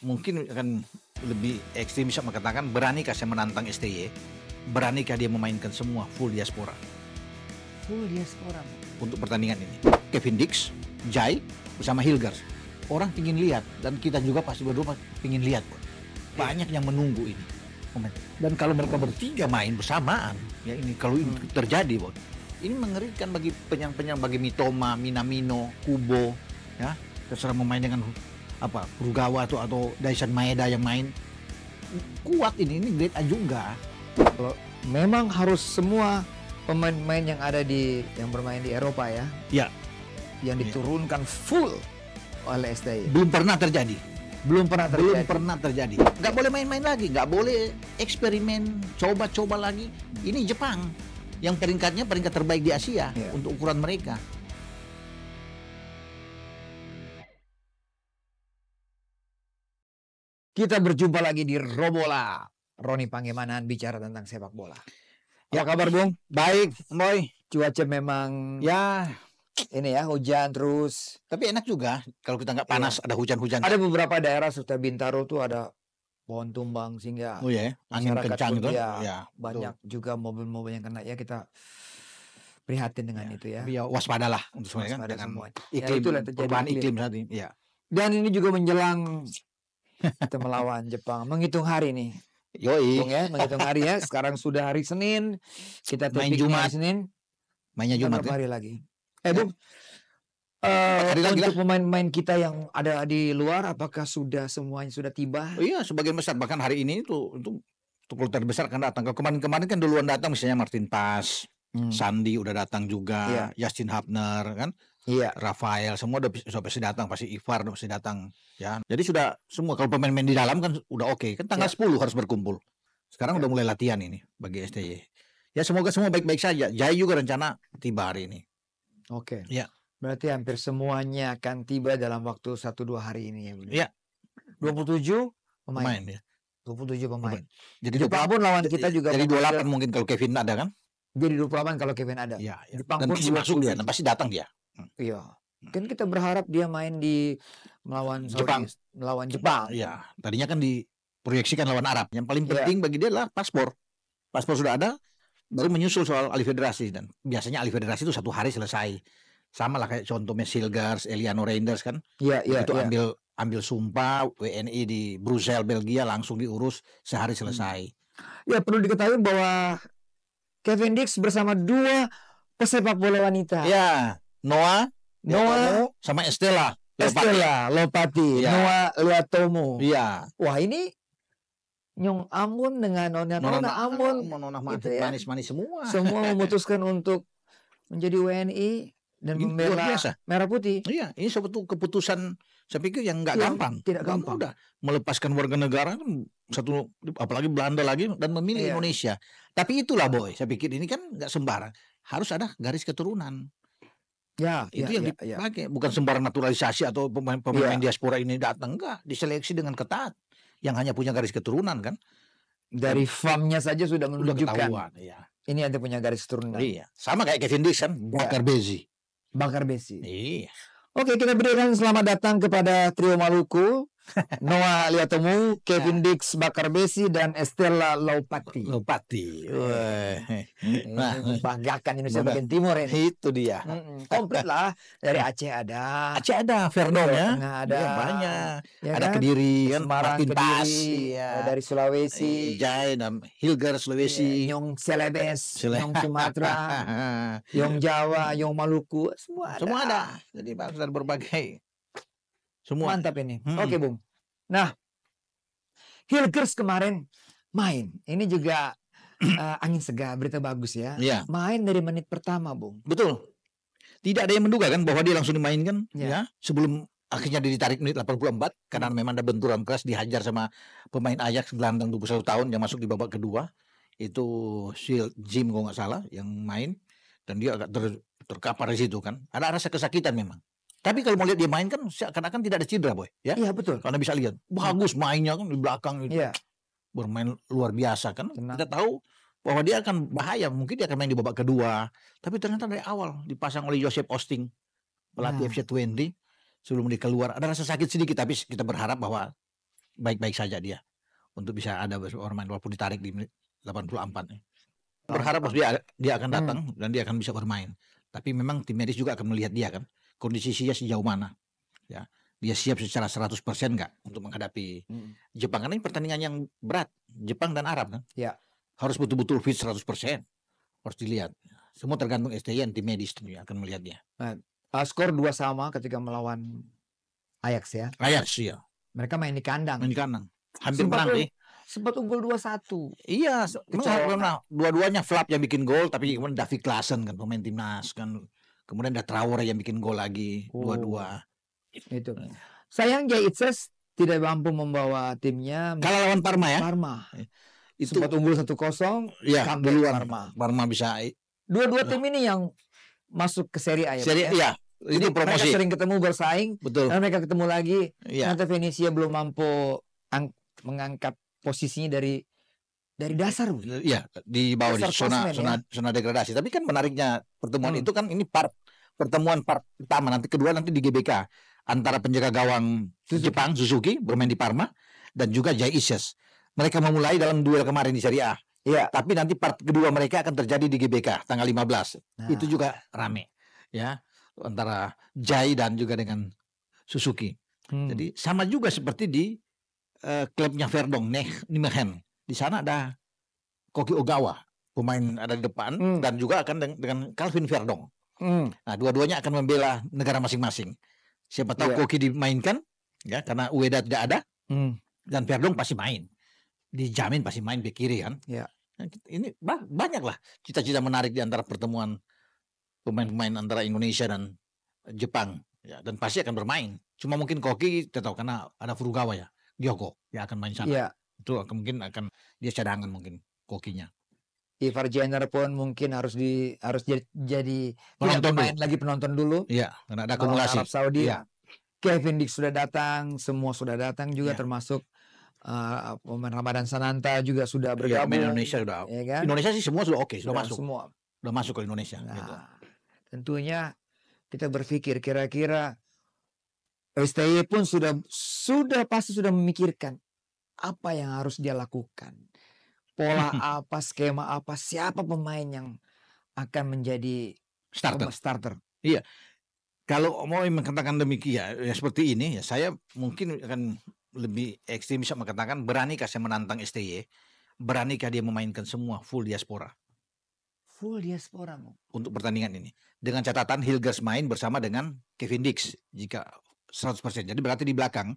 mungkin akan lebih ekstrim bisa mengatakan beranikah saya menantang STY? Beranikah dia memainkan semua full diaspora? Full diaspora. Untuk pertandingan ini. Kevin Dix, Jai, bersama Hilgers. Orang ingin lihat dan kita juga pasti berdua ingin lihat. Banyak yang menunggu ini. Dan kalau mereka bertiga main bersamaan, ya ini kalau ini hmm. terjadi, bro. Ini mengerikan bagi penyang-penyang bagi Mitoma, Minamino, Kubo, ya terserah memainkan dengan apa Kurugawa tuh atau Daisan Maeda yang main kuat ini ini great juga kalau memang harus semua pemain-pemain yang ada di yang bermain di Eropa ya ya yang iya. diturunkan ya. full oleh STI belum pernah terjadi belum pernah terjadi. belum pernah terjadi nggak boleh main-main lagi nggak boleh eksperimen coba-coba lagi ini Jepang yang peringkatnya peringkat terbaik di Asia ya. untuk ukuran mereka Kita berjumpa lagi di Robola. Roni Pangemanan bicara tentang sepak bola. Ya kabar Bung? Baik, Boy. Cuaca memang ya ini ya hujan terus. Tapi enak juga kalau kita nggak panas ya. ada hujan-hujan. Ada beberapa daerah seperti Bintaro tuh ada pohon tumbang sehingga oh, iya, angin kencang itu ya, ya banyak tuh. juga mobil-mobil yang kena ya kita prihatin dengan ya. itu ya. ya waspadalah untuk semuanya kan waspada kan dengan semua. Ya, iklim, ya, perubahan iklim tadi. Ya. Dan ini juga menjelang kita melawan Jepang. Menghitung hari nih. Yoi. Bung ya, menghitung hari ya. Sekarang sudah hari Senin. Kita main Jumat Senin. Mainnya Jumat. ya? hari lagi? Eh, ya. Bung. Uh, eh, untuk pemain-pemain kita yang ada di luar, apakah sudah semuanya sudah tiba? Oh, iya, sebagian besar bahkan hari ini itu untuk untuk kan datang. kemarin-kemarin kan duluan datang misalnya Martin Pas, hmm. Sandi udah datang juga, yeah. Justin Hapner kan. Iya. Rafael semua udah sudah pasti datang, pasti Ivar udah pasti datang ya. Jadi sudah semua kalau pemain-pemain di dalam kan udah oke. Okay. Kan tanggal ya. 10 harus berkumpul. Sekarang ya. udah mulai latihan ini bagi STY. Ya semoga semua baik-baik saja. Jai juga rencana tiba hari ini. Oke. Okay. Ya. Berarti hampir semuanya akan tiba dalam waktu 1 2 hari ini ya, Bu. Iya. 27 pemain. pemain ya. 27 pemain. Jadi Jepang pun lawan kita juga jadi 28 mungkin kalau Kevin ada kan? Jadi 28 kalau Kevin ada. Ya, ya. pasti masuk dia, pasti datang dia. Hmm. Iya. Hmm. Kan kita berharap dia main di melawan Jepang, melawan Jepang. Iya, tadinya kan diproyeksikan lawan Arab. Yang paling iya. penting ya. bagi dia adalah paspor. Paspor sudah ada, baru menyusul soal alih federasi dan biasanya alih federasi itu satu hari selesai. Sama lah kayak contohnya Silgars, Eliano Reinders kan. Iya, iya. Itu ya. ambil ambil sumpah WNI di Brussel, Belgia langsung diurus sehari hmm. selesai. Ya perlu diketahui bahwa Kevin Dix bersama dua pesepak bola wanita. Ya, Noah, ya Noah Liatomo, sama Estella, Estella, Lopati, ya. Noah Liatomo. Iya. Wah ini Nyong Amun dengan Nona Nona, nona Amun, Nona gitu manis, gitu ya. manis manis semua. Semua memutuskan untuk menjadi WNI dan Gini, gitu, membela biasa. merah putih. Iya, ini suatu keputusan saya pikir yang nggak ya, gampang. Tidak gampang. Udah melepaskan warga negara kan satu apalagi Belanda lagi dan memilih iya. Indonesia. Tapi itulah boy, saya pikir ini kan nggak sembarang. Harus ada garis keturunan. Ya, itu ya, yang ya, ya. dipakai, ya. bukan sembarang naturalisasi atau pemain-pemain ya. diaspora ini datang enggak, diseleksi dengan ketat yang hanya punya garis keturunan kan. Dari famnya saja sudah menunjukkan. ya. Ini ada punya garis keturunan. Iya, sama kayak Kevin Dixon, kan? iya. Bakar ya. Bezi. Bakar Besi. Iya. Oke, kita berikan selamat datang kepada Trio Maluku. Noah Liatomu, Kevin ya. Dix Besi dan Estella Lopati. Lopati. Iya. Nah, banggakan Indonesia bagian timur ini. Itu dia. mm Komplit lah. Dari Aceh ada. Aceh ada Verno ya. Ada ya, banyak. Ya, ada kan? Kediri, kan? Semarang, Kediri, ya. dari Sulawesi. Eh, Jai dan Hilgar Sulawesi. Ya, Yong Celebes, Yong Sumatera, Yong Jawa, Yong Maluku, semua ada. Semua ada. Jadi bangsa berbagai semua. Mantap ini. Hmm. Oke, Bung. Nah, Hilgers kemarin main. Ini juga uh, angin segar, berita bagus ya. ya. Main dari menit pertama, Bung. Betul. Tidak ada yang menduga kan bahwa dia langsung dimainkan ya, ya sebelum akhirnya dia ditarik menit 84 karena memang ada benturan keras dihajar sama pemain Ajax gelandang 21 tahun yang masuk di babak kedua itu Shield Jim kalau nggak salah yang main dan dia agak ter, terkapar di situ kan ada rasa kesakitan memang tapi kalau mau lihat dia main kan seakan-akan tidak ada cedera, boy. Ya, iya betul. Karena bisa lihat bagus mainnya kan di belakang itu. Iya. Bermain luar biasa kan. Tenang. Kita tahu bahwa dia akan bahaya, mungkin dia akan main di babak kedua. Tapi ternyata dari awal dipasang oleh Joseph Osting, pelatih nah. FC 20 sebelum dia keluar ada rasa sakit sedikit tapi kita berharap bahwa baik-baik saja dia untuk bisa ada bermain walaupun ditarik di 84 berharap pasti dia dia akan hmm. datang hmm. dan dia akan bisa bermain tapi memang tim medis juga akan melihat dia kan kondisi Sia sejauh mana ya dia siap secara 100% nggak untuk menghadapi hmm. Jepang karena ini pertandingan yang berat Jepang dan Arab kan ya. harus betul-betul fit 100% harus dilihat semua tergantung SDN tim medis tentunya akan melihatnya nah, uh, skor dua sama ketika melawan Ajax ya Ajax ya mereka main di kandang main di kandang hampir berang. menang sih sempat unggul 2-1 iya memang dua-duanya Flap yang bikin gol tapi David Klassen kan pemain timnas kan Kemudian ada Traore yang bikin gol lagi dua-dua. Oh, itu. Hmm. Sayang Jay Itzes tidak mampu membawa timnya. Kalau lawan Parma ya? Parma. Eh, itu Sempat unggul satu kosong. Iya. duluan Parma. Parma bisa. Dua-dua nah. tim ini yang masuk ke seri A ya. Serie ya. Jadi iya, promosi. Mereka sering ketemu bersaing. Betul. Dan mereka ketemu lagi. Ya. Nanti Venezia belum mampu mengangkat posisinya dari dari dasar bu Iya di bawah di zona ya? zona degradasi tapi kan menariknya pertemuan hmm. itu kan ini part pertemuan part pertama nanti kedua nanti di GBK antara penjaga gawang Suzuki. Jepang Suzuki bermain di Parma dan juga Jay Isis mereka memulai dalam duel kemarin di Serie A ya tapi nanti part kedua mereka akan terjadi di GBK tanggal 15 nah. itu juga rame ya antara Jai dan juga dengan Suzuki hmm. jadi sama juga seperti di uh, klubnya Verdong Nimehen di sana ada Koki Ogawa pemain ada di depan hmm. dan juga akan dengan, Calvin Verdong. Hmm. Nah, dua-duanya akan membela negara masing-masing. Siapa tahu yeah. Koki dimainkan ya karena Ueda tidak ada hmm. dan Verdong pasti main. Dijamin pasti main di kiri kan. Yeah. Iya. ini banyak lah cita-cita menarik di antara pertemuan pemain-pemain antara Indonesia dan Jepang ya dan pasti akan bermain. Cuma mungkin Koki tidak tahu karena ada Furugawa ya, Diogo ya akan main sana. Yeah itu akan, mungkin akan dia cadangan mungkin kokinya Ivar Jenner pun mungkin harus di harus jadi, jadi penonton main lagi penonton dulu. Iya, karena ada akumulasi. Arab Saudi. Ya. Kevin Dick sudah datang, semua sudah datang juga ya. termasuk uh, Ramadan Sananta juga sudah iya, bergabung. Ya, Indonesia sudah. Ya kan? Indonesia sih semua sudah oke, okay, sudah, sudah masuk. Semua sudah masuk ke Indonesia. Nah, gitu. Tentunya kita berpikir kira-kira STY pun sudah sudah pasti sudah memikirkan apa yang harus dia lakukan. Pola apa, skema apa, siapa pemain yang akan menjadi starter. starter. Iya. Kalau mau mengatakan demikian ya, seperti ini ya saya mungkin akan lebih ekstrim bisa mengatakan beranikah saya menantang STY? Beranikah dia memainkan semua full diaspora? full diaspora mau. Untuk pertandingan ini. Dengan catatan Hilgers main bersama dengan Kevin Dix jika 100%. Jadi berarti di belakang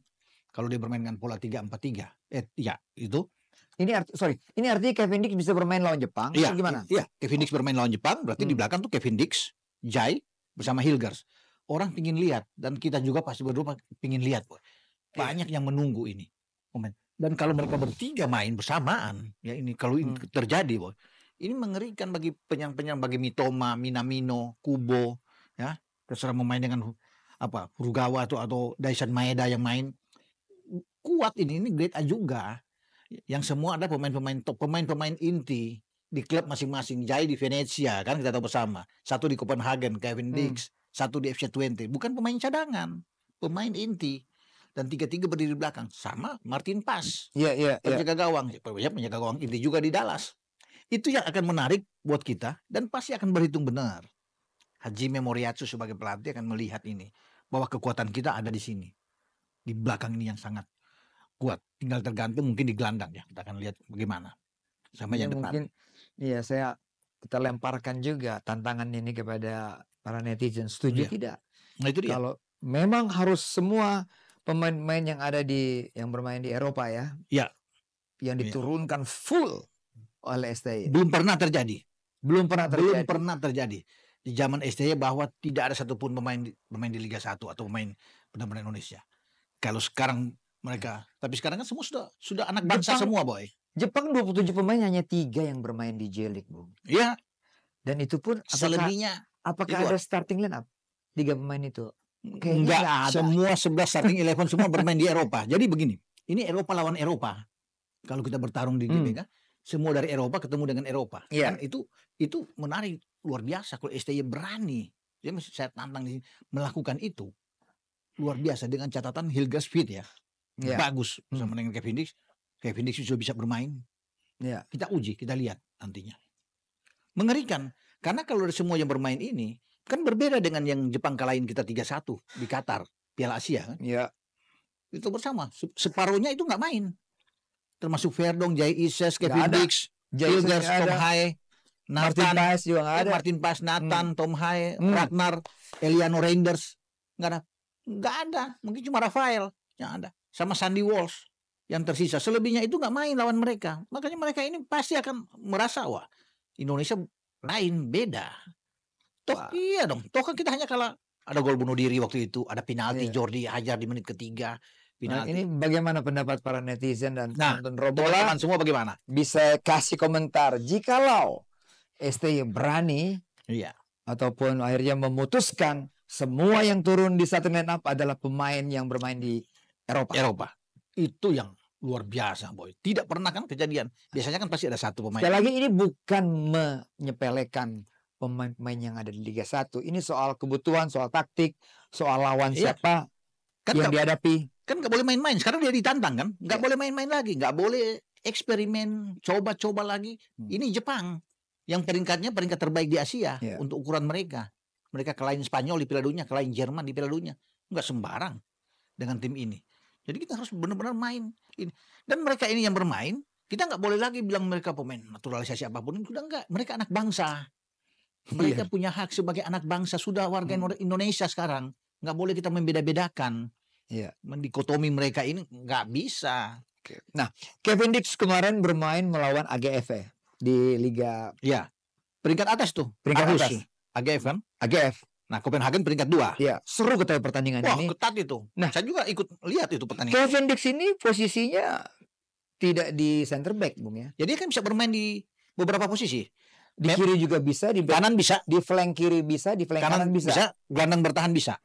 kalau dia bermain dengan pola 3-4-3. Eh, ya, itu. Ini arti, sorry, ini artinya Kevin Dix bisa bermain lawan Jepang iya, gimana? Iya, Kevin Dix bermain lawan Jepang, berarti hmm. di belakang tuh Kevin Dix, Jai bersama Hilgers. Orang pingin lihat dan kita juga pasti berdua pingin lihat. Iya. Banyak yang menunggu ini. Komen. Dan kalau mereka bertiga main bersamaan, ya ini kalau ini hmm. terjadi, boy, ini mengerikan bagi penyang-penyang bagi Mitoma, Minamino, Kubo, ya terserah mau main dengan apa Rugawa atau atau Daisan Maeda yang main kuat ini ini A juga yang hmm. semua ada pemain-pemain top pemain-pemain inti di klub masing-masing Jai di Venezia kan kita tahu bersama satu di Copenhagen Kevin Dix hmm. satu di FC 20 bukan pemain cadangan pemain inti dan tiga-tiga berdiri belakang sama Martin Pas yeah, yeah, iya. penjaga yeah. gawang ya, penjaga gawang inti juga di Dallas itu yang akan menarik buat kita dan pasti akan berhitung benar Haji Memoriatsu sebagai pelatih akan melihat ini bahwa kekuatan kita ada di sini di belakang ini yang sangat kuat. Tinggal tergantung mungkin di gelandang ya. Kita akan lihat bagaimana. Sama ya, yang depan. Mungkin iya saya kita lemparkan juga tantangan ini kepada para netizen. Setuju ya. tidak? Nah, itu dia. Kalau memang harus semua pemain-pemain yang ada di yang bermain di Eropa ya. Ya. Yang iya. diturunkan ya. full oleh STI. Belum pernah terjadi. Belum pernah terjadi. Belum pernah terjadi di zaman STI bahwa tidak ada satupun pemain pemain di Liga 1 atau pemain benar-benar Indonesia. Kalau sekarang mereka. Tapi sekarang kan semua sudah sudah anak bangsa Jepang, semua, boy. Jepang 27 pemain hanya tiga yang bermain di J-League, Bung. Iya. Dan itu pun apakah, selebihnya apakah ada starting line up? tiga pemain itu? Kayaknya enggak, ada. semua 11 starting eleven semua bermain di Eropa. Jadi begini, ini Eropa lawan Eropa. Kalau kita bertarung di GBK, hmm. semua dari Eropa ketemu dengan Eropa. Ya. Kan itu itu menarik luar biasa kalau STY berani. dia saya tantang di sini melakukan itu luar biasa dengan catatan Hilgas Fit ya yeah. bagus sama hmm. dengan Kevin Dix. Kevin Dix sudah bisa bermain. Yeah. Kita uji, kita lihat nantinya. Mengerikan karena kalau semua yang bermain ini kan berbeda dengan yang Jepang kalahin kita 3-1 di Qatar Piala Asia kan. Yeah. Itu bersama separuhnya itu nggak main. Termasuk Verdong, Jai Ises, Kevin Dix, Gilgers, Tom Hai, Nathan, Martin Pas, juga eh, ada. Martin Paes, hmm. Nathan, hmm. Tom Hai, hmm. Ragnar, Eliano Reinders. Nggak ada. Nggak ada. Mungkin cuma Rafael yang ada sama Sandy Walsh yang tersisa. Selebihnya itu nggak main lawan mereka. Makanya mereka ini pasti akan merasa wah Indonesia lain beda. Toh wah. iya dong. Toh kan kita hanya kalah ada gol bunuh diri waktu itu, ada penalti iya. Jordi hajar di menit ketiga. Nah, ini bagaimana pendapat para netizen dan nah, penonton Robola? Kan semua bagaimana? Bisa kasih komentar. Jikalau STY berani iya. ataupun akhirnya memutuskan semua yang turun di satu line up adalah pemain yang bermain di Eropa. Eropa. Itu yang luar biasa boy tidak pernah kan kejadian biasanya kan pasti ada satu pemain sekali lagi ini bukan menyepelekan pemain-pemain yang ada di Liga 1 ini soal kebutuhan soal taktik soal lawan iya. siapa kan yang gak, dihadapi kan nggak boleh main-main sekarang dia ditantang kan nggak iya. boleh main-main lagi nggak boleh eksperimen coba-coba lagi hmm. ini Jepang yang peringkatnya peringkat terbaik di Asia iya. untuk ukuran mereka mereka kelain Spanyol di Piala Dunia kelain Jerman di Piala Dunia nggak sembarang dengan tim ini jadi kita harus benar-benar main ini. Dan mereka ini yang bermain, kita nggak boleh lagi bilang mereka pemain naturalisasi apapun. Sudah nggak, mereka anak bangsa. Iya. Mereka yeah. punya hak sebagai anak bangsa. Sudah warga hmm. Indonesia sekarang nggak boleh kita membeda-bedakan. Yeah. Mendikotomi mereka ini nggak bisa. Nah, Kevin Dix kemarin bermain melawan AGF ya, di Liga. Ya, peringkat atas tuh. Peringkat atas. AGF kan? AGF. Nah, Copenhagen peringkat dua. Ya. Seru ketemu pertandingan Wah, ini. ketat itu. Nah, saya juga ikut lihat itu pertandingan. Kevin Dix ini posisinya tidak di center back, Bung ya. Jadi kan bisa bermain di beberapa posisi. Di Mem kiri juga bisa, di back, kanan bisa, di flank kiri bisa, di flank kanan, kanan bisa. bisa, gelandang bertahan bisa.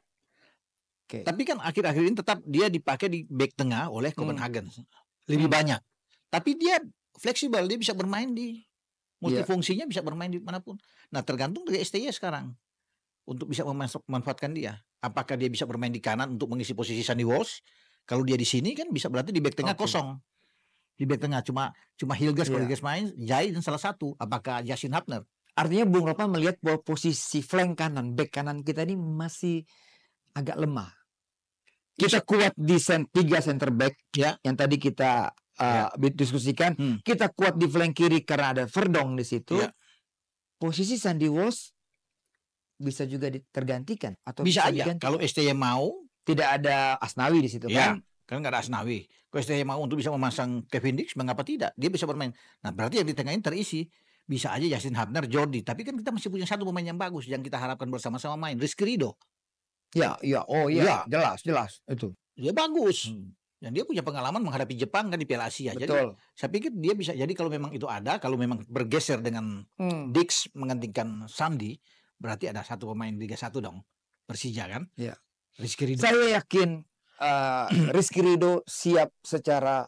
Okay. Tapi kan akhir-akhir ini tetap dia dipakai di back tengah oleh hmm. Copenhagen. Lebih hmm. banyak. Tapi dia fleksibel, dia bisa bermain di iya. multifungsinya yeah. bisa bermain di manapun. Nah, tergantung dari STY sekarang untuk bisa memanfaatkan dia. Apakah dia bisa bermain di kanan untuk mengisi posisi Sandy Walsh? Kalau dia di sini kan bisa berarti di back tengah okay. kosong. Di back tengah cuma cuma Hilgas yeah. kalau iya. main, Jai dan salah satu. Apakah Yasin Hapner? Artinya Bung Ropan melihat bahwa posisi flank kanan, back kanan kita ini masih agak lemah. Kita kuat di sen, tiga center back ya. yang tadi kita uh, eh, yeah. diskusikan. Hmm. Kita kuat di flank kiri karena ada Verdong di situ. Yeah. Posisi Sandy Walsh bisa juga tergantikan atau bisa, bisa aja kalau STY mau tidak ada Asnawi di situ ya, kan kan nggak ada Asnawi kalau STY mau untuk bisa memasang Kevin Dix mengapa tidak dia bisa bermain nah berarti yang di tengah ini terisi bisa aja Yasin Habner Jordi tapi kan kita masih punya satu pemain yang bagus yang kita harapkan bersama-sama main Rizky Rido ya ya oh ya, ya. jelas jelas itu dia bagus hmm. Dan dia punya pengalaman menghadapi Jepang kan di Piala Asia. Betul. Jadi saya pikir dia bisa. Jadi kalau memang itu ada, kalau memang bergeser dengan hmm. Dix menggantikan Sandi berarti ada satu pemain Liga satu dong. Persija kan? Ya. Rizky Rido. Saya yakin uh, Rizky Rido siap secara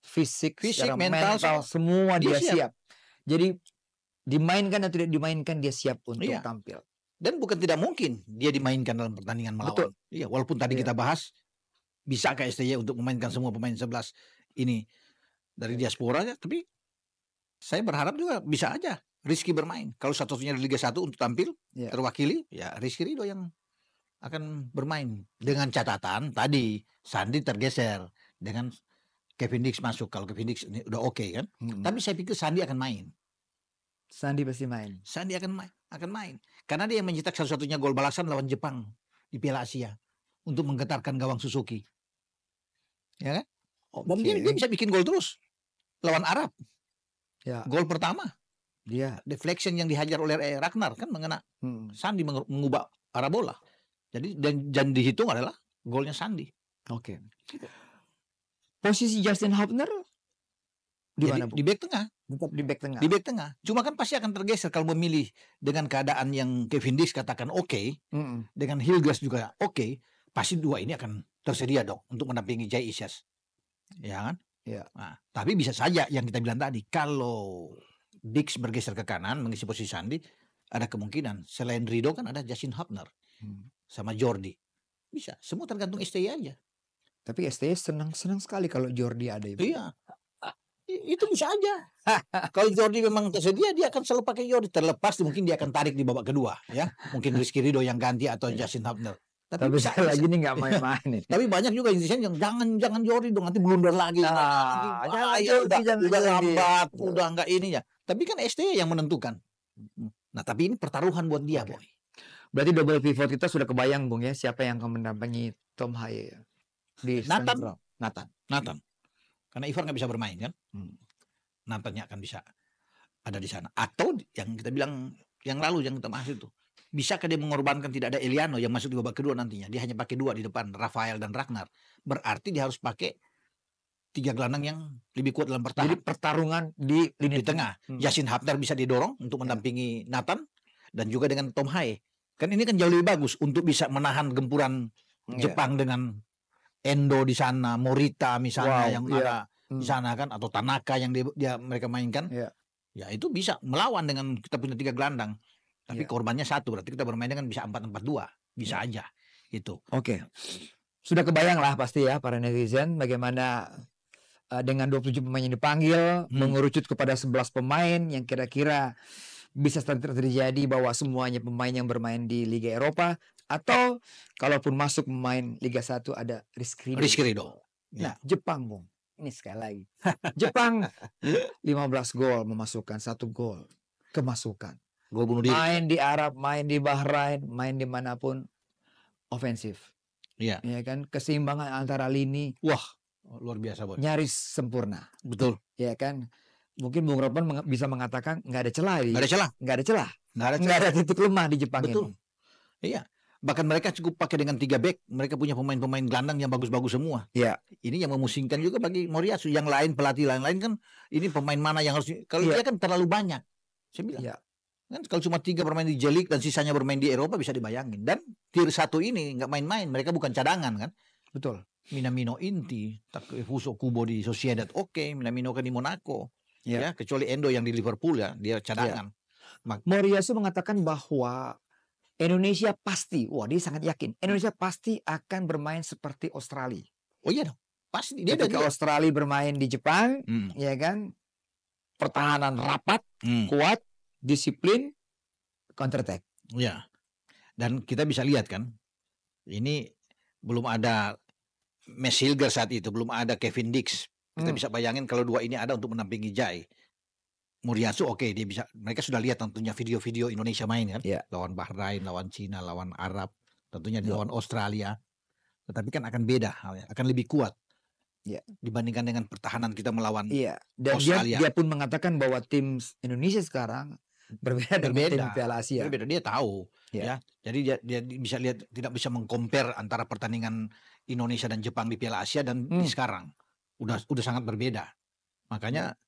fisik, fisik secara mental, mental semua dia, dia siap. siap. Jadi dimainkan atau tidak dimainkan dia siap untuk iya. tampil. Dan bukan tidak mungkin dia dimainkan dalam pertandingan melawan. Betul. Iya, walaupun tadi iya. kita bahas bisa ke STJ untuk memainkan semua pemain sebelas ini dari diaspora ya, tapi saya berharap juga bisa aja Rizky bermain. Kalau satu-satunya di Liga 1 untuk tampil yeah. terwakili, ya Rizky Ridho yang akan bermain dengan catatan tadi Sandi tergeser dengan Kevin Dix masuk. Kalau Kevin Dix ini udah oke okay, kan, hmm. tapi saya pikir Sandi akan main. Sandi pasti main. Sandi akan main, akan main. Karena dia yang mencetak satu-satunya gol balasan lawan Jepang di Piala Asia untuk menggetarkan gawang Suzuki. Ya kan? okay. Dan dia, dia bisa bikin gol terus lawan Arab. Ya. Gol pertama Iya. Deflection yang dihajar oleh Ragnar kan mengena hmm. Sandi mengubah arah bola. Jadi dan, dan dihitung adalah golnya Sandi. Oke. Okay. Posisi Justin Hubner di mana? Di back tengah. Tetap di back tengah. Di back tengah. Cuma kan pasti akan tergeser kalau memilih dengan keadaan yang Kevin Dix katakan oke, okay, mm -mm. dengan Hilgas juga oke, okay, pasti dua ini akan tersedia dong untuk mendampingi Jay Isias. Ya kan? Ya. Nah, tapi bisa saja yang kita bilang tadi kalau Dix bergeser ke kanan mengisi posisi Sandi, ada kemungkinan selain Rido kan ada Justin Hubner hmm. sama Jordi. Bisa, semua tergantung STI aja. Tapi STI senang-senang sekali kalau Jordi ada itu. Iya. Itu bisa aja. kalau Jordi memang tersedia dia akan selalu pakai Jordi terlepas mungkin dia akan tarik di babak kedua ya. Mungkin Rizky Rido yang ganti atau iya. Justin Hubner. Tapi, tapi bisa, bisa. lagi nih nggak main-main. tapi banyak juga Indonesian yang jangan jangan jori dong nanti blunder lagi. Nah, nah, ya, ya, udah, jangan, udah lambat, dia. udah nggak ini ya. Tapi kan ST yang menentukan. Nah tapi ini pertaruhan buat dia, okay. boy. Berarti double pivot kita sudah kebayang, Bung ya, siapa yang akan mendampingi Tom Haye di Nathan. Nathan, Nathan. Karena Ivar nggak bisa bermain kan? Hmm. Nathannya akan bisa ada di sana. Atau yang kita bilang yang lalu yang kita bahas itu Bisakah dia mengorbankan tidak ada Eliano yang masuk di babak kedua nantinya? Dia hanya pakai dua di depan, Rafael dan Ragnar. Berarti dia harus pakai tiga gelandang yang lebih kuat dalam pertahanan. Jadi pertarungan di lini di tengah. Hmm. Yasin Haftar bisa didorong untuk ya. mendampingi Nathan dan juga dengan Tom Hai. Kan ini kan jauh lebih bagus untuk bisa menahan gempuran hmm, yeah. Jepang dengan Endo di sana, Morita misalnya wow, yang yeah. ada hmm. di sana kan atau Tanaka yang dia, dia mereka mainkan. Yeah. Ya itu bisa melawan dengan kita punya tiga gelandang. Tapi yeah. korbannya satu, berarti kita bermain dengan bisa empat empat dua, bisa yeah. aja gitu. Oke. Okay. Sudah kebayang lah pasti ya para netizen bagaimana uh, dengan 27 pemain yang dipanggil hmm. mengerucut kepada 11 pemain yang kira-kira bisa terjadi bahwa semuanya pemain yang bermain di Liga Eropa atau kalaupun masuk pemain Liga 1 ada Rizky Rido. Rizky Rido. Iya. Nah, yeah. Jepang, Bung. Ini sekali lagi. Jepang 15 gol memasukkan satu gol kemasukan gue bunuh diri main di Arab main di Bahrain main dimanapun ofensif iya yeah. ya kan keseimbangan antara lini wah luar biasa bos nyaris sempurna betul ya kan mungkin Bung Ropan meng bisa mengatakan nggak ada celah nggak ada celah nggak ada celah nggak ada, celah. Gak ada titik lemah di Jepang betul ini. iya bahkan mereka cukup pakai dengan tiga back mereka punya pemain-pemain gelandang yang bagus-bagus semua ya ini yang memusingkan juga bagi Moriyasu yang lain pelatih lain-lain kan ini pemain mana yang harus kalau ya. dia kan terlalu banyak saya bilang ya. Kan kalau cuma tiga bermain di Jelik dan sisanya bermain di Eropa bisa dibayangin. Dan tier satu ini nggak main-main, mereka bukan cadangan kan? Betul. Minamino inti, Fuso Kubo di Sociedad, oke. Okay. Minamino kan di Monaco, yeah. ya. Kecuali Endo yang di Liverpool ya, dia cadangan. Yeah. Mak mengatakan bahwa Indonesia pasti, wah dia sangat yakin, Indonesia pasti akan bermain seperti Australia. Oh iya dong, pasti. Dia ke Australia bermain di Jepang, hmm. ya kan, pertahanan rapat, hmm. kuat, disiplin, counter attack. Ya. Dan kita bisa lihat kan, ini belum ada Mesh Hilger saat itu, belum ada Kevin Dix. Kita hmm. bisa bayangin kalau dua ini ada untuk menampingi Jai. Muriasu oke okay, dia bisa mereka sudah lihat tentunya video-video Indonesia main kan yeah. lawan Bahrain lawan Cina lawan Arab tentunya yeah. lawan Australia tetapi kan akan beda halnya akan lebih kuat yeah. dibandingkan dengan pertahanan kita melawan yeah. dan Australia. Dia, dia pun mengatakan bahwa tim Indonesia sekarang berbeda, berbeda tim Piala Asia. Berbeda dia tahu yeah. ya. Jadi dia, dia bisa lihat tidak bisa mengkompar antara pertandingan Indonesia dan Jepang di Piala Asia dan hmm. di sekarang. Udah udah sangat berbeda. Makanya hmm.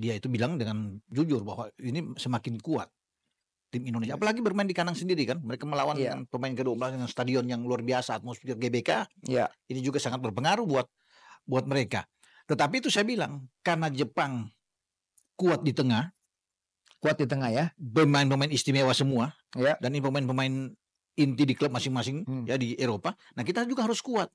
dia itu bilang dengan jujur bahwa ini semakin kuat tim Indonesia. Apalagi bermain di kandang sendiri kan. Mereka melawan yeah. pemain kedua belah dengan stadion yang luar biasa atmosfer GBK. Yeah. Ini juga sangat berpengaruh buat buat mereka. Tetapi itu saya bilang karena Jepang kuat di tengah, kuat di tengah ya. Pemain-pemain istimewa semua. Ya. Dan ini pemain-pemain inti di klub masing-masing hmm. ya di Eropa. Nah kita juga harus kuat.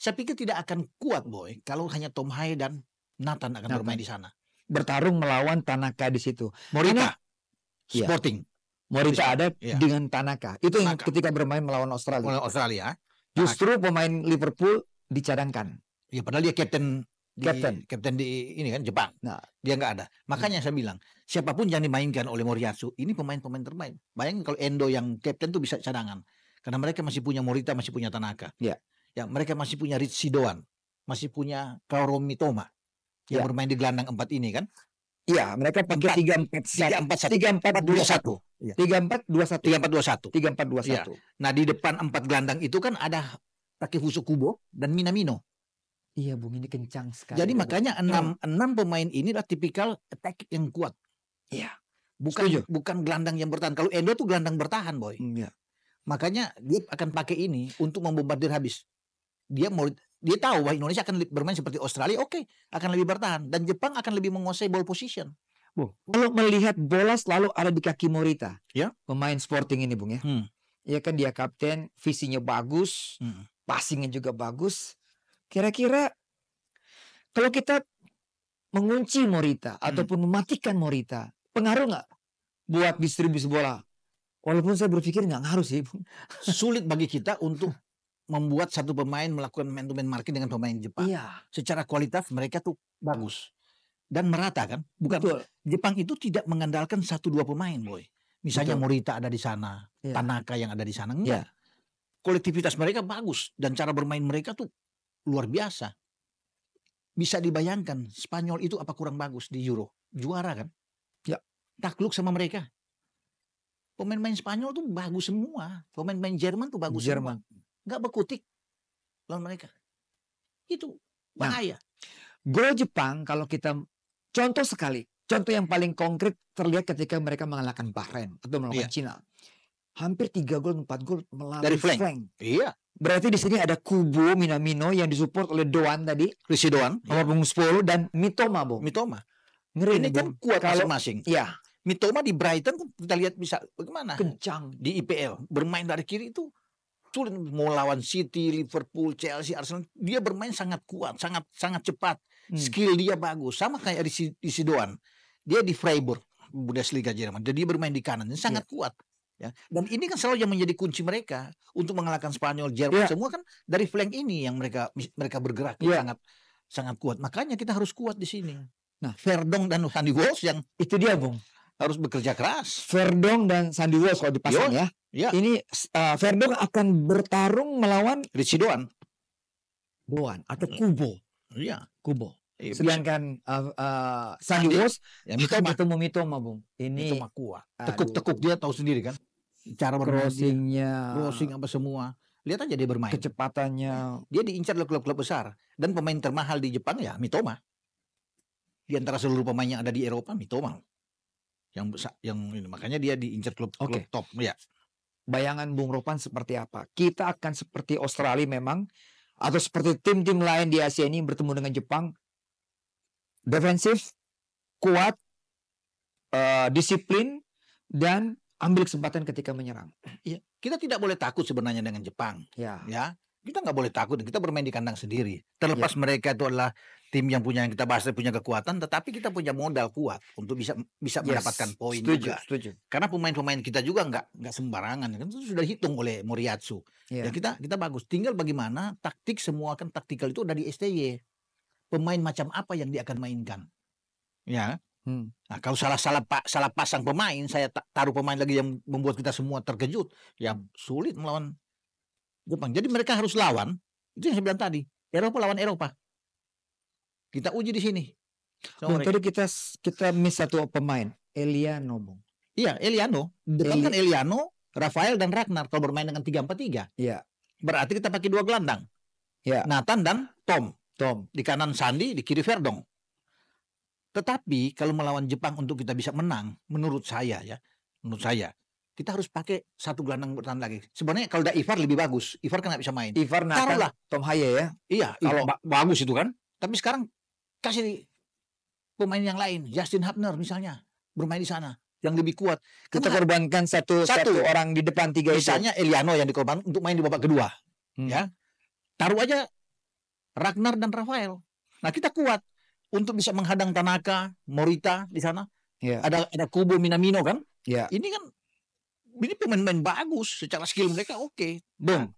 Saya pikir tidak akan kuat boy kalau hanya Tom Hay dan Nathan akan Nathan. bermain di sana. Bertarung melawan Tanaka di situ. Morita, ya. Sporting. Morita iya. ada ya. dengan Tanaka. Itu Tanaka. yang ketika bermain melawan Australia. Melawan Australia. Tanaka. Justru pemain Liverpool dicadangkan. Ya padahal dia captain di Captain. Captain di ini kan Jepang. Nah, dia nggak ada. Makanya hmm. saya bilang, siapapun yang dimainkan oleh Moriyasu, ini pemain-pemain terbaik. Bayangin kalau Endo yang Captain tuh bisa cadangan. Karena mereka masih punya Morita, masih punya Tanaka. Ya. Ya, mereka masih punya Rich masih punya Kaoru Mitoma yang ya. bermain di gelandang empat ini kan. Iya, mereka pakai tiga empat tiga empat satu tiga empat dua satu tiga empat dua satu iya. tiga empat dua satu tiga empat dua iya. satu. Nah di depan empat gelandang itu kan ada Takefuso Kubo dan Minamino. Iya Bung, ini kencang sekali. Jadi makanya gitu. enam hmm. enam pemain ini adalah tipikal attack yang kuat. Iya. Bukan Setuju. bukan gelandang yang bertahan. Kalau Endo tuh gelandang bertahan, boy. Hmm, iya. Makanya dia akan pakai ini untuk membombardir habis. Dia mau dia tahu bahwa Indonesia akan bermain seperti Australia, oke, okay, akan lebih bertahan dan Jepang akan lebih menguasai ball position. Bung, kalau melihat bola selalu ada di kaki Morita, ya, pemain Sporting ini, Bung ya. Hmm. Ya kan dia kapten, visinya bagus, hmm. passingnya juga bagus Kira-kira kalau kita mengunci Morita hmm. ataupun mematikan Morita, pengaruh nggak buat distribusi bola? Walaupun saya berpikir nggak harus sih, sulit bagi kita untuk membuat satu pemain melakukan man to man market dengan pemain Jepang. Iya. Secara kualitas mereka tuh bagus dan merata kan. Bukan Betul. Jepang itu tidak mengandalkan satu dua pemain, boy. Misalnya Betul. Morita ada di sana, iya. Tanaka yang ada di sana iya. enggak. Iya. Kolektivitas mereka bagus dan cara bermain mereka tuh luar biasa. Bisa dibayangkan Spanyol itu apa kurang bagus di Euro. Juara kan? Ya. Takluk sama mereka. Pemain-pemain Spanyol tuh bagus semua. Pemain-pemain Jerman tuh bagus Jerman. semua. Gak berkutik lawan mereka. Itu nah, bahaya. Nah, gol Jepang kalau kita contoh sekali. Contoh yang paling konkret terlihat ketika mereka mengalahkan Bahrain atau melawan yeah. Cina hampir tiga gol empat gol melalui dari flank. flank. Iya. Berarti di sini ada Kubo Minamino yang disupport oleh Doan tadi, Risi Doan, nomor punggung 10 dan Mitoma, bu. Mitoma. Ngeri ini kan kuat masing-masing. Iya. Mitoma di Brighton kan kita lihat bisa bagaimana? Kencang di IPL, bermain dari kiri itu sulit mau lawan City, Liverpool, Chelsea, Arsenal, dia bermain sangat kuat, sangat sangat cepat. Hmm. Skill dia bagus, sama kayak di doan. Dia di Freiburg, Bundesliga Jerman. Jadi dia bermain di kanan, sangat yeah. kuat ya. Dan ini kan selalu yang menjadi kunci mereka untuk mengalahkan Spanyol, Jerman yeah. semua kan dari flank ini yang mereka mereka bergerak yeah. Ya. sangat sangat kuat. Makanya kita harus kuat di sini. Nah, Ferdong dan Sandy Walsh yang itu dia, Bung. Harus bekerja keras. Ferdong dan Sandy Walsh kalau dipasang Yon. ya. Yeah. Ini uh, eh, Verdong akan bertarung melawan Richie Doan. Doan atau Kubo. Iya, Kubo. Iya, Sedangkan uh, uh, Sandi ya, kita bertemu Mitoma, Bung. Ini Mitoma kuat. Ah. Tekuk-tekuk dia tahu sendiri kan? Cara crossingnya, crossing apa semua. Lihat aja dia bermain. Kecepatannya. Dia diincar oleh klub-klub besar dan pemain termahal di Jepang ya Mitoma. Di antara seluruh pemain yang ada di Eropa Mitoma. Yang besar yang makanya dia diincar klub, klub okay. top ya. Bayangan Bung Ropan seperti apa? Kita akan seperti Australia memang atau seperti tim-tim lain di Asia ini bertemu dengan Jepang defensif, kuat, uh, disiplin, dan ambil kesempatan ketika menyerang. Ya, kita tidak boleh takut sebenarnya dengan Jepang. Ya. ya kita nggak boleh takut. Kita bermain di kandang sendiri. Terlepas ya. mereka itu adalah tim yang punya yang kita bahas punya kekuatan, tetapi kita punya modal kuat untuk bisa bisa yes. mendapatkan poin setuju, juga. Setuju. Karena pemain-pemain kita juga nggak nggak sembarangan. Kan sudah hitung oleh Moriatsu. Ya. ya kita kita bagus. Tinggal bagaimana taktik semua kan taktikal itu dari STY pemain macam apa yang dia akan mainkan. Ya. Hmm. Nah, kalau salah-salah pak salah pasang pemain, saya taruh pemain lagi yang membuat kita semua terkejut, Yang sulit melawan Jepang. Jadi mereka harus lawan. Itu yang saya bilang tadi. Eropa lawan Eropa. Kita uji di sini. Nah, tadi kita kita miss satu pemain, Eliano, Bung. Iya, Eliano. Depan Eli... kan Eliano, Rafael dan Ragnar kalau bermain dengan 3-4-3. Iya. Berarti kita pakai dua gelandang. Iya. Nathan dan Tom. Tom, di kanan Sandi, di kiri Verdong. Tetapi kalau melawan Jepang untuk kita bisa menang, menurut saya ya, menurut saya kita harus pakai satu gelandang bertahan lagi. Sebenarnya kalau ada Ivar lebih bagus. Ivar kan gak bisa main. Ivar nah Tom Haye ya. Iya, kalau ba bagus itu kan. Tapi sekarang kasih pemain yang lain, Justin Hapner misalnya, bermain di sana yang lebih kuat. Kita korbankan satu, satu satu orang di depan tiga Misalnya itu. Eliano yang dikorbankan untuk main di babak kedua. Hmm. Ya. Taruh aja Ragnar dan Rafael. Nah kita kuat untuk bisa menghadang Tanaka, Morita di sana. Yeah. Ada ada Kubo Minamino kan? Yeah. Ini kan ini pemain-pemain bagus secara skill mereka oke. Okay. Bung,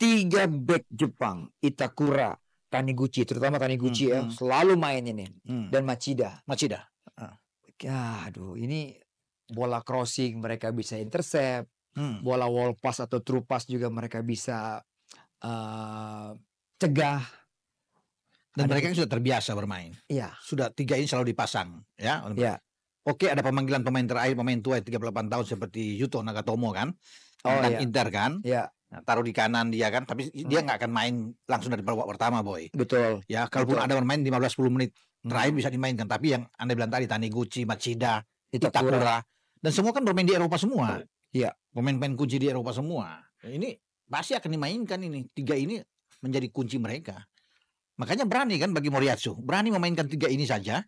tiga back Jepang, Itakura, Taniguchi, terutama Taniguchi hmm, ya, hmm. selalu main ini hmm. dan Machida. Machida. Uh. Ya, aduh, ini bola crossing mereka bisa intercept, hmm. bola wall pass atau true pass juga mereka bisa uh, cegah. Dan ada, mereka sudah terbiasa bermain. Iya. Sudah tiga ini selalu dipasang, ya. Iya. Oke, ada pemanggilan pemain terakhir, pemain tua 38 tahun seperti Yuto Nagatomo kan, oh, dan iya. Inter kan. Iya. Nah, taruh di kanan dia kan, tapi dia hmm. nggak akan main langsung dari babak pertama, boy. Betul. Ya, kalaupun Betul. ada bermain 15-10 menit hmm. terakhir hmm. bisa dimainkan, tapi yang anda bilang tadi Taniguchi, Machida, Itakura, dan semua kan bermain di Eropa semua. Iya. Pemain-pemain kunci di Eropa semua. Ini pasti akan dimainkan ini. Tiga ini menjadi kunci mereka. Makanya berani kan bagi Moriatsu, berani memainkan tiga ini saja.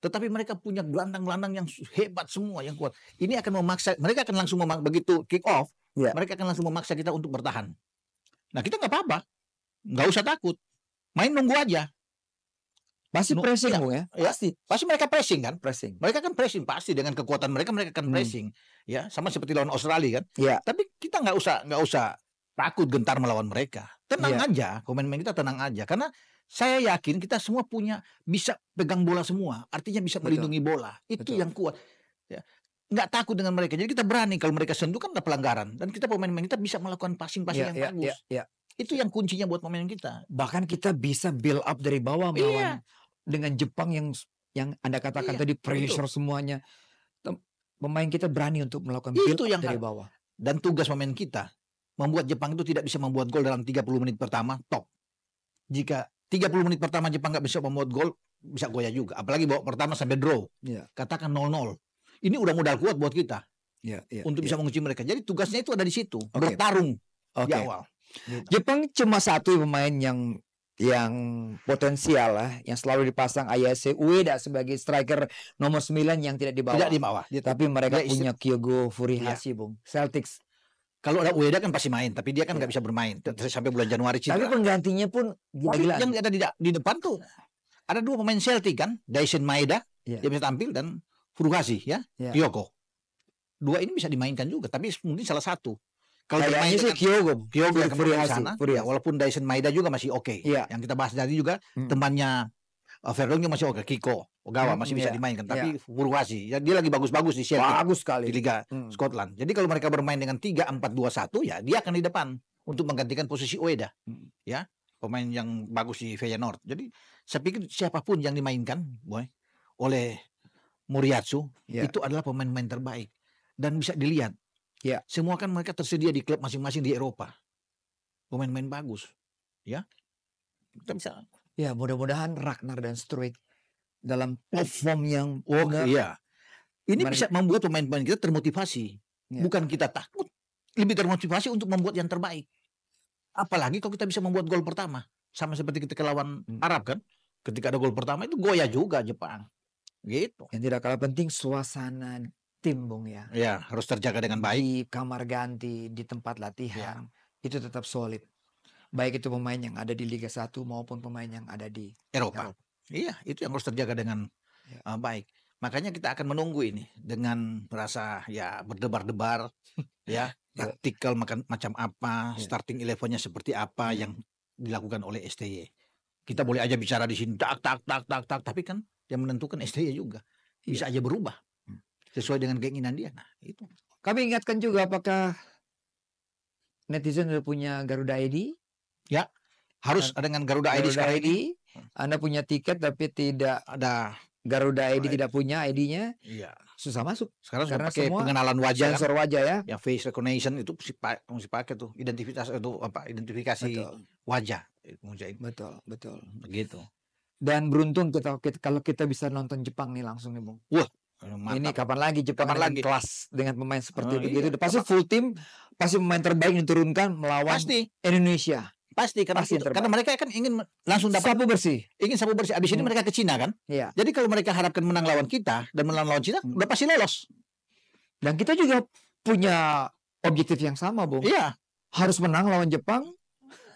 Tetapi mereka punya gelandang-gelandang yang hebat semua, yang kuat. Ini akan memaksa, mereka akan langsung memaksa, begitu kick off, yeah. mereka akan langsung memaksa kita untuk bertahan. Nah kita nggak apa-apa, nggak usah takut, main nunggu aja. Pasti nunggu, pressing iya. ya, ya? pasti. Pasti mereka pressing kan? Pressing. Mereka kan pressing pasti dengan kekuatan mereka mereka akan hmm. pressing, ya sama seperti lawan Australia kan. Yeah. Tapi kita nggak usah nggak usah takut gentar melawan mereka. Tenang yeah. aja, pemain-pemain kita tenang aja karena saya yakin kita semua punya bisa pegang bola semua, artinya bisa melindungi bola. Itu Betul. yang kuat. Ya nggak takut dengan mereka. Jadi kita berani kalau mereka sentuh kan ada pelanggaran dan kita pemain-pemain kita bisa melakukan passing-passing yeah, yang yeah, bagus. Yeah, yeah. Itu yang kuncinya buat pemain kita. Bahkan kita bisa build up dari bawah iya. melawan yeah. dengan Jepang yang yang Anda katakan yeah, tadi pressure betul. semuanya. Pemain kita berani untuk melakukan build itu up yang dari bawah. Dan tugas pemain kita membuat Jepang itu tidak bisa membuat gol dalam 30 menit pertama top. Jika 30 menit pertama Jepang nggak bisa membuat gol, bisa goyah juga. Apalagi bawa pertama sampai draw. Ya. Katakan 0-0. Ini udah modal kuat buat kita. Ya, ya, untuk iya. bisa mengunci mereka. Jadi tugasnya itu ada di situ, okay. bertarung okay. di awal. Gitu. Jepang cuma satu pemain yang yang potensial lah yang selalu dipasang Ayase Ueda sebagai striker nomor 9 yang tidak dibawa. Tidak dibawa. Tapi mereka punya Kyogo iya. Furihashi, ya. Bung. Celtics kalau ada Ueda kan pasti main, tapi dia kan iya. nggak bisa bermain sampai bulan Januari. Citra. Tapi penggantinya pun gila Yang ada di, di depan tuh ada dua pemain Celtic kan, Dyson Maeda, ya. dia bisa tampil dan Furuhashi ya, Kyogo. Iya. Kyoko. Dua ini bisa dimainkan juga, tapi mungkin salah satu. Kalau Kayaknya sih Kyogo, Kyogo yang di sana, Ya, walaupun Dyson Maeda juga masih oke. Okay. Ya. Yang kita bahas tadi juga hmm. temannya uh, juga masih oke, okay, Kiko. Ogawa hmm, masih bisa iya, dimainkan tapi iya. Furuasi ya dia lagi bagus-bagus di Celtic bagus sekali di Liga hmm. Scotland. Jadi kalau mereka bermain dengan 3 4 2 1 ya dia akan di depan untuk menggantikan posisi Ueda. Hmm. Ya, pemain yang bagus di Feyenoord. Jadi saya pikir siapapun yang dimainkan boy oleh Muriatsu yeah. itu adalah pemain-pemain terbaik dan bisa dilihat. Ya. Yeah. Semua kan mereka tersedia di klub masing-masing di Eropa. Pemain-pemain bagus. Ya. Kita bisa Ya, mudah-mudahan Ragnar dan Struik dalam perform yang oh, benar. iya. Ini Mereka. bisa membuat pemain-pemain kita termotivasi. Ya. Bukan kita takut, lebih termotivasi untuk membuat yang terbaik. Apalagi kalau kita bisa membuat gol pertama, sama seperti kita lawan hmm. Arab kan. Ketika ada gol pertama itu goya juga Jepang. Gitu. Yang tidak kalah penting suasana tim ya. Ya, harus terjaga dengan baik. Di kamar ganti, di tempat latihan, ya. itu tetap solid. Baik itu pemain yang ada di Liga 1 maupun pemain yang ada di Eropa. Eropa. Iya, itu yang harus terjaga dengan ya. uh, baik. Makanya kita akan menunggu ini dengan merasa ya berdebar-debar ya taktikal ya. makan macam apa, ya. starting elevennya seperti apa hmm. yang dilakukan oleh STY. Kita ya. boleh aja bicara di sini tak tak tak tak tak tapi kan yang menentukan STY juga iya. bisa aja berubah hmm. sesuai dengan keinginan dia. Nah, itu. Kami ingatkan juga apakah netizen sudah punya Garuda ID? Ya, harus nah, dengan Garuda, Garuda sekarang ID. Anda punya tiket tapi tidak ada Garuda ID tidak punya ID-nya, iya. susah masuk. Sekarang karena pakai pengenalan wajah, sensor kan? wajah ya. Ya face recognition itu mesti pakai, mesti pakai tuh identitas itu apa? Identifikasi betul. wajah. Eh, betul, betul. Begitu. Dan beruntung kita, kita kalau kita bisa nonton Jepang nih langsung nih, Bung. Wah, Mantap. Ini kapan lagi Jepang kapan lagi? kelas dengan pemain seperti oh, begitu. Iya. Pasti full tim, pasti pemain terbaik diturunkan melawan pasti. Indonesia. Pasti karena Pasti itu, karena mereka kan ingin langsung dapat sapu bersih. Ingin sapu bersih. Abis ini hmm. mereka ke Cina kan? ya. Jadi kalau mereka harapkan menang lawan kita dan menang lawan Cina, hmm. udah pasti lolos. Dan kita juga punya objektif yang sama, Bung. Iya. Harus menang lawan Jepang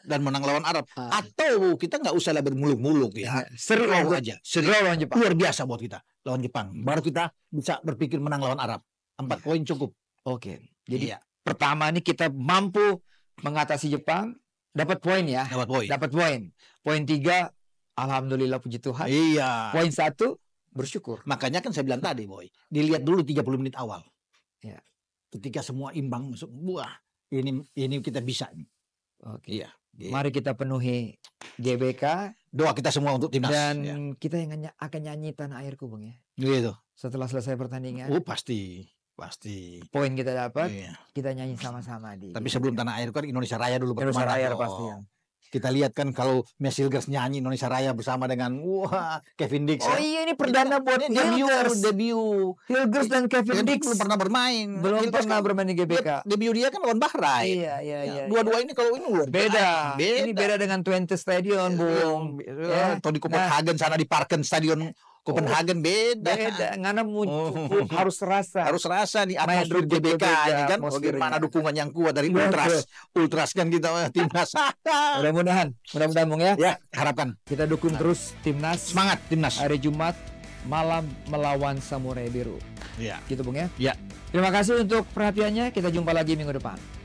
dan menang lawan Arab. Ah. Atau kita nggak usah bermuluk-muluk ya. ya. Seru lawan aja. Seru lawan Jepang. Luar biasa buat kita lawan Jepang. Baru kita bisa berpikir menang lawan Arab. Empat ya. poin cukup. Oke. Jadi ya. pertama ini kita mampu mengatasi Jepang Dapat poin ya. Dapat poin. Dapat poin. Poin tiga, alhamdulillah puji Tuhan. Iya. Poin satu, bersyukur. Makanya kan saya bilang tadi, boy, dilihat dulu 30 menit awal. Ya. Ketika semua imbang masuk buah, ini ini kita bisa nih. Oke. Iya. Yeah. Gitu. Mari kita penuhi GBK. Doa kita semua untuk timnas. Dan yeah. kita yang akan nyanyi tanah airku, bang ya. Gitu. Setelah selesai pertandingan. Oh pasti. Pasti. Poin kita dapat, iya. kita nyanyi sama-sama di. Tapi sebelum tanah air kan Indonesia Raya dulu Indonesia Raya oh. pasti. Ya. Kita lihat kan kalau Messi nyanyi Indonesia Raya bersama dengan wah Kevin Dix. Oh ya. iya ini perdana buat ini Hilgers. Debut, Hilgers dan Kevin Dix belum pernah bermain. Belum Hilgers pernah kan bermain di GBK. Debut dia kan lawan Bahrain. Iya iya ya, iya. iya. Dua-dua ini kalau ini luar beda. beda. Ini beda dengan Twente Stadion, iya, Bung. Ya. Atau di Copenhagen nah. sana di Parken Stadion Copenhagen beda. Beda. Ngana muncul oh. harus rasa. Harus rasa nih apa yang GBK, GBK ini kan bagaimana oh, dukungan yang kuat dari Betul. Iya. Ultras. Ultras kan kita eh, timnas. Mudah-mudahan, mudah-mudahan Bung ya. Ya, harapkan. Kita dukung nah. terus timnas. Semangat timnas. Hari Jumat malam melawan Samurai Biru. Ya. Gitu Bung ya. Ya. Terima kasih untuk perhatiannya. Kita jumpa lagi minggu depan.